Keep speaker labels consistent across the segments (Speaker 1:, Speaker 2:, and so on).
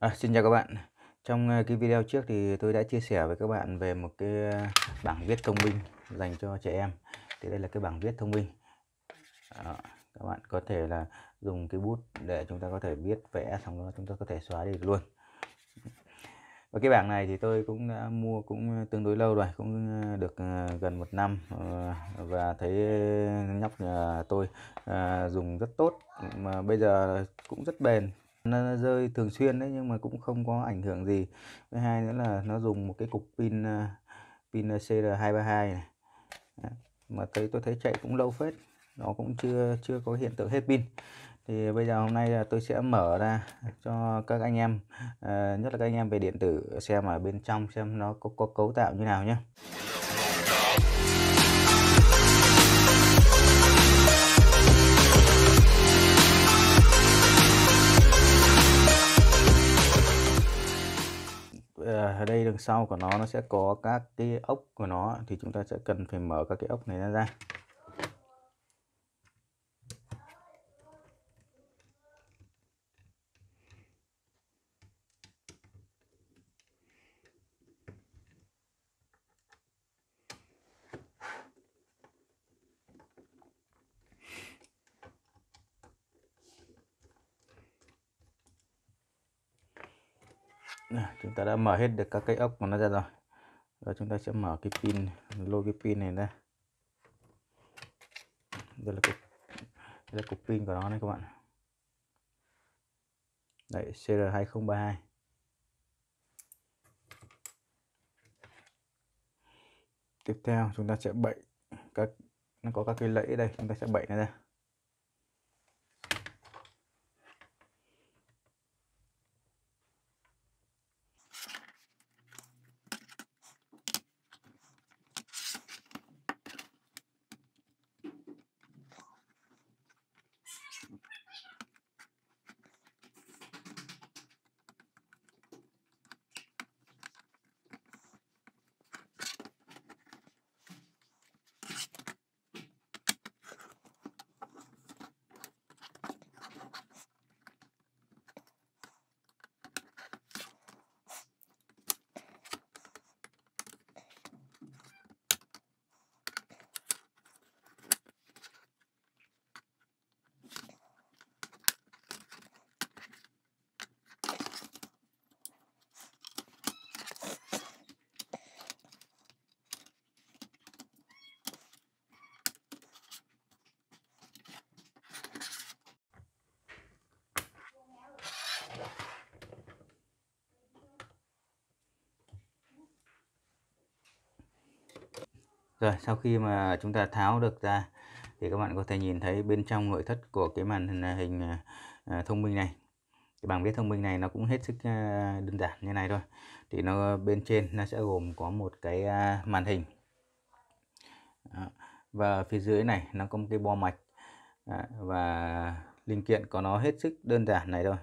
Speaker 1: À, xin chào các bạn trong ờ, cái video trước thì tôi đã chia sẻ với các bạn về một cái ờ, bảng viết thông minh dành cho trẻ em thì đây là cái bảng viết thông minh à, các bạn có thể là dùng cái bút để chúng ta có thể viết vẽ xong đó chúng ta có thể xóa đi luôn và cái bảng này thì tôi cũng đã mua cũng tương đối lâu rồi cũng ờ, được gần một năm và thấy nhóc nhà tôi dùng rất tốt mà bây giờ cũng rất bền nó rơi thường xuyên đấy nhưng mà cũng không có ảnh hưởng gì thứ hai nữa là nó dùng một cái cục pin ờ, pin CR232 này đấy. mà thấy tôi thấy chạy cũng lâu phết nó cũng chưa chưa có hiện tượng hết pin thì bây giờ hôm nay là tôi sẽ mở ra cho các anh em ờ, nhất là các anh em về điện tử xem ở bên trong xem nó có, có cấu tạo như nào nhé sau của nó nó sẽ có các cái ốc của nó thì chúng ta sẽ cần phải mở các cái ốc này ra chúng ta đã mở hết được các cái ốc của nó ra rồi rồi chúng ta sẽ mở cái pin lôi cái pin này ra đây là cục đây là cục pin của nó này các bạn đấy CR 2032 tiếp theo chúng ta sẽ bậy các nó có các cái lẫy đây chúng ta sẽ bậy nó ra Rồi sau khi mà chúng ta tháo được ra thì các bạn có thể nhìn thấy bên trong nội thất của cái màn hình à, à, thông minh này. Cái bảng viết thông minh này nó cũng hết sức à, đơn giản như này thôi. Thì nó bên trên nó sẽ gồm có một cái màn hình. Và phía dưới này nó có một cái bo mạch và linh kiện của nó hết sức đơn giản này thôi.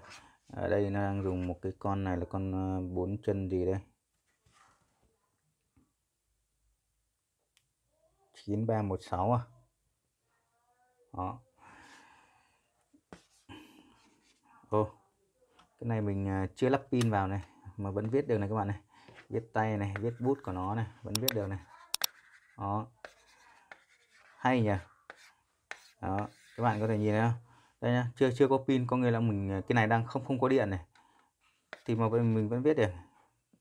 Speaker 1: Ở đây nó đang dùng một cái con này là con bốn chân gì đây? 9316 à. Đó. Ô. Cái này mình à, chưa lắp pin vào này mà vẫn viết được này các bạn này. Viết tay này, viết bút của nó này, vẫn viết được này. Đó. Hay nhỉ. Đó, các bạn có thể nhìn thấy không? Đây nhá, chưa chưa có pin có nghĩa là mình à, cái này đang không không có điện này. Thì mà mình vẫn viết được.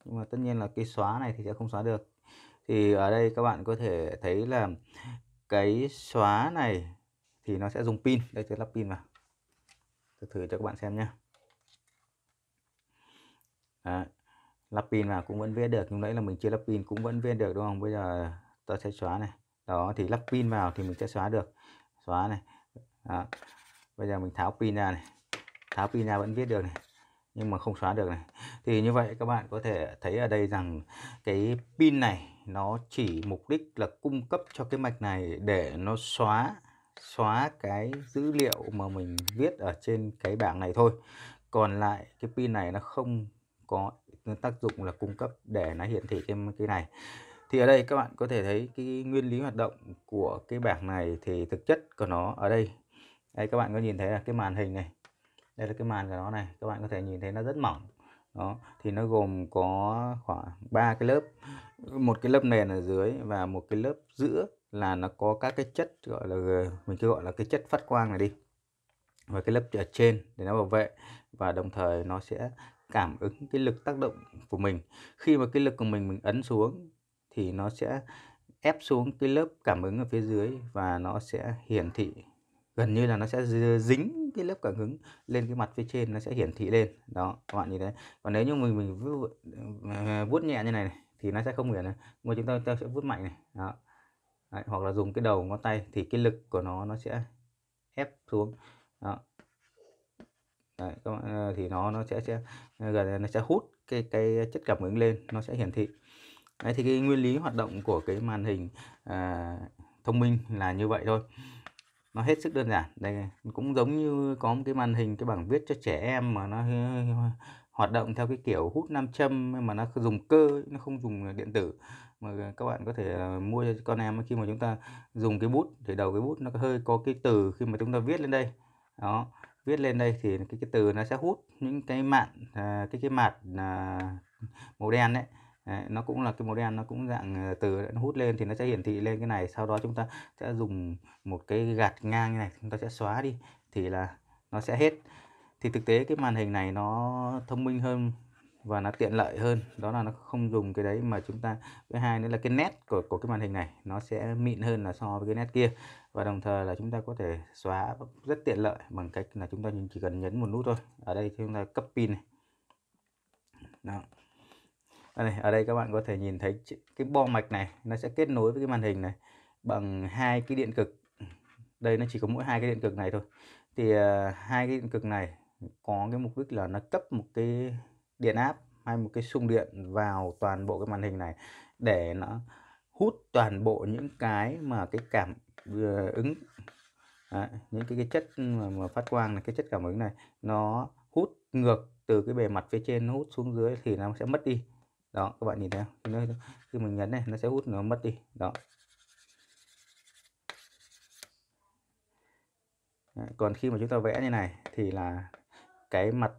Speaker 1: Nhưng mà tất nhiên là cái xóa này thì sẽ không xóa được thì ở đây các bạn có thể thấy là cái xóa này thì nó sẽ dùng pin đây tôi lắp pin vào tôi thử cho các bạn xem nhé lắp pin vào cũng vẫn viết được nhưng đấy là mình chưa lắp pin cũng vẫn viết được đúng không bây giờ ta sẽ xóa này đó thì lắp pin vào thì mình sẽ xóa được xóa này đó. bây giờ mình tháo pin ra này tháo pin ra vẫn viết được này nhưng mà không xóa được này thì như vậy các bạn có thể thấy ở đây rằng cái pin này nó chỉ mục đích là cung cấp cho cái mạch này để nó xóa xóa cái dữ liệu mà mình viết ở trên cái bảng này thôi còn lại cái pin này nó không có tác dụng là cung cấp để nó hiển thị thêm cái này thì ở đây các bạn có thể thấy cái nguyên lý hoạt động của cái bảng này thì thực chất của nó ở đây đây các bạn có nhìn thấy là cái màn hình này đây là cái màn của nó này các bạn có thể nhìn thấy nó rất mỏng đó thì nó gồm có khoảng ba cái lớp một cái lớp nền ở dưới và một cái lớp giữa là nó có các cái chất gọi là mình cứ gọi là cái chất phát quang này đi và cái lớp ở trên để nó bảo vệ và đồng thời nó sẽ cảm ứng cái lực tác động của mình khi mà cái lực của mình mình ấn xuống thì nó sẽ ép xuống cái lớp cảm ứng ở phía dưới và nó sẽ hiển thị gần như là nó sẽ dính cái lớp cảm ứng lên cái mặt phía trên nó sẽ hiển thị lên đó các bạn nhìn thấy còn nếu như mình mình vuốt ờ, nhẹ như này, này thì nó sẽ không biển này mà chúng ta, ta sẽ vút mạnh này đó. Đấy, hoặc là dùng cái đầu ngón tay thì cái lực của nó nó sẽ ép xuống đó. Đấy, ờ, thì nó nó sẽ sẽ ờ, gần nó sẽ hút cái cái chất cảm ứng lên nó sẽ hiển thị Đấy, thì cái nguyên lý hoạt động của cái màn hình à, thông minh là như vậy thôi nó hết sức đơn giản đây cũng giống như có một cái màn hình cái bảng viết cho trẻ em mà nó hoạt động theo cái kiểu hút nam châm mà nó dùng cơ nó không dùng ờ, điện tử mà ờ, các bạn có thể ờ, mua cho con em khi mà chúng ta dùng cái bút thì đầu cái bút nó hơi có cái từ khi mà chúng ta viết lên đây đó viết lên đây thì cái, cái từ nó sẽ hút những cái mạn à, cái cái mạt à, màu đen đấy Đấy, nó cũng là cái màu đen nó cũng dạng từ nó hút lên thì nó sẽ hiển thị lên cái này sau đó chúng ta sẽ dùng một cái gạt ngang như này chúng ta sẽ xóa đi thì là nó sẽ hết thì thực tế cái màn hình này nó thông minh hơn và nó tiện lợi hơn đó là nó không dùng cái đấy mà chúng ta với hai nữa là cái nét của của cái màn hình này nó sẽ mịn hơn là so với cái nét kia và đồng thời là chúng ta có thể xóa rất tiện lợi bằng cách là chúng ta chỉ cần nhấn một nút thôi ở đây chúng ta cấp pin này đó đây, ở đây các bạn có thể nhìn thấy cái bo mạch này nó sẽ kết nối với cái màn hình này bằng hai cái điện cực đây nó chỉ có mỗi hai cái điện cực này thôi thì uh, hai cái điện cực này có cái mục đích là nó cấp một cái điện áp hay một cái xung điện vào toàn bộ cái màn hình này để nó hút toàn bộ những cái mà cái cảm ứng Đấy, những cái, cái chất mà, mà phát quang này cái chất cảm ứng này nó hút ngược từ cái bề mặt phía trên nó hút xuống dưới thì nó sẽ mất đi đó các bạn nhìn thấy không nó, khi mình nhấn này nó sẽ hút nó mất đi đó Đấy, còn khi mà chúng ta vẽ như này thì là cái mặt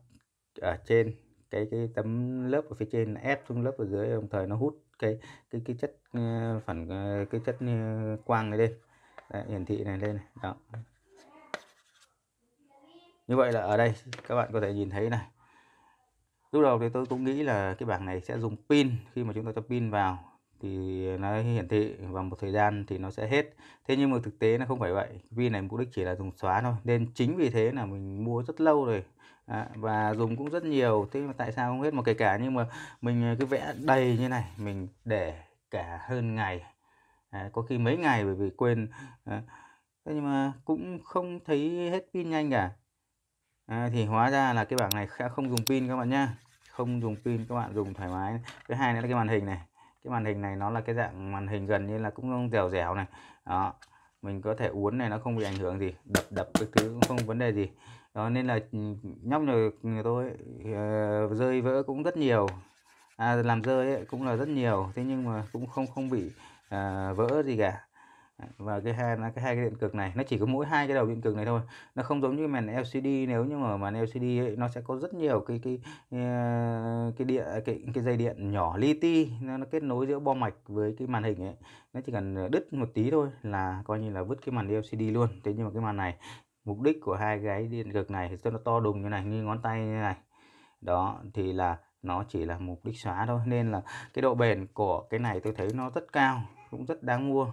Speaker 1: ở trên cái cái tấm lớp ở phía trên ép xuống lớp ở dưới đồng thời nó hút cái cái cái chất ờ, phản ờ, cái chất ờ, quang này lên Đấy, hiển thị này lên này. đó như vậy là ở đây các bạn có thể nhìn thấy này lúc đầu thì tôi cũng nghĩ là cái bảng này sẽ dùng pin khi mà chúng ta cho pin vào thì nó hiển thị và một thời gian thì nó sẽ hết thế nhưng mà thực tế nó không phải vậy vì này mục đích chỉ là dùng xóa thôi nên chính vì thế là mình mua rất lâu rồi à, và dùng cũng rất nhiều thế mà tại sao không hết một kể cả nhưng mà mình ờ, cứ vẽ đầy như này mình để cả hơn ngày à, có khi mấy ngày bởi vì quên à, thế nhưng mà cũng không thấy hết pin nhanh cả à, thì hóa ra là cái bảng này sẽ không dùng pin các bạn nhá không dùng pin các bạn dùng thoải mái cái hai nữa là cái màn hình này cái màn hình này nó là cái dạng màn hình gần như là cũng dẻo dẻo này đó mình có thể uốn này nó không bị ảnh hưởng gì đập đập cái thứ cũng không vấn đề gì đó nên là ừ, nhóc nhờ người tôi uh, rơi vỡ cũng rất nhiều à, làm rơi ấy, cũng là rất nhiều thế nhưng mà cũng không không bị uh, vỡ gì cả và cái hai là cái hai cái điện cực này nó chỉ có mỗi hai cái đầu điện cực này thôi nó không giống như màn LCD nếu như mà màn LCD ấy, nó sẽ có rất nhiều cái cái ờ, cái điện cái cái dây điện nhỏ li ti nó, nó kết nối giữa bo mạch với cái màn hình ấy nó chỉ cần đứt một tí thôi là coi như là vứt cái màn LCD luôn thế nhưng mà cái màn này mục đích của hai cái điện cực này thì nó to đùng như này như ngón tay như này đó thì là nó chỉ là mục đích xóa thôi nên là cái độ bền của cái này tôi thấy nó rất cao cũng rất đáng mua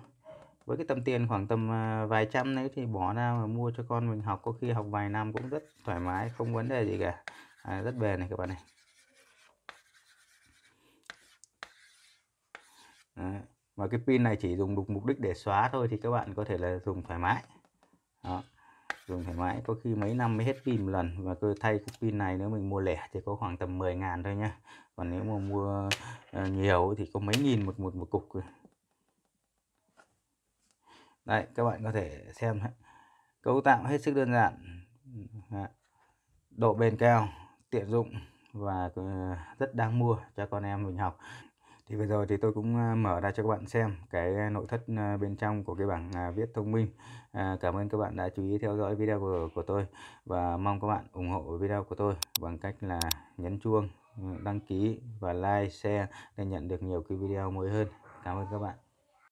Speaker 1: với cái tầm tiền khoảng tầm à, vài trăm đấy thì bỏ ra mà mua cho con mình học có khi học vài năm cũng rất thoải mái không vấn đề gì cả à, rất bền này các bạn này Và cái pin này chỉ dùng mục đích để xóa thôi thì các bạn có thể là dùng thoải mái. Đó. Dùng thoải mái có khi mấy năm mới hết pin một lần và cứ thay cái pin này nếu mình mua lẻ thì có khoảng tầm 10 ngàn thôi nhá. Còn nếu mà mua ờ, nhiều thì có mấy nghìn một một một cục đấy các bạn có thể xem cấu tạo hết sức đơn giản độ bền cao tiện dụng và ờ, rất đáng mua cho con em mình học thì vừa rồi thì tôi cũng ờ, mở ra cho các bạn xem cái nội thất ờ, bên trong của cái bảng à, viết thông minh à, cảm ơn các bạn đã chú ý theo dõi video của, của tôi và mong các bạn ủng hộ video của tôi bằng cách là nhấn chuông đăng ký và like share để nhận được nhiều cái video mới hơn cảm ơn các bạn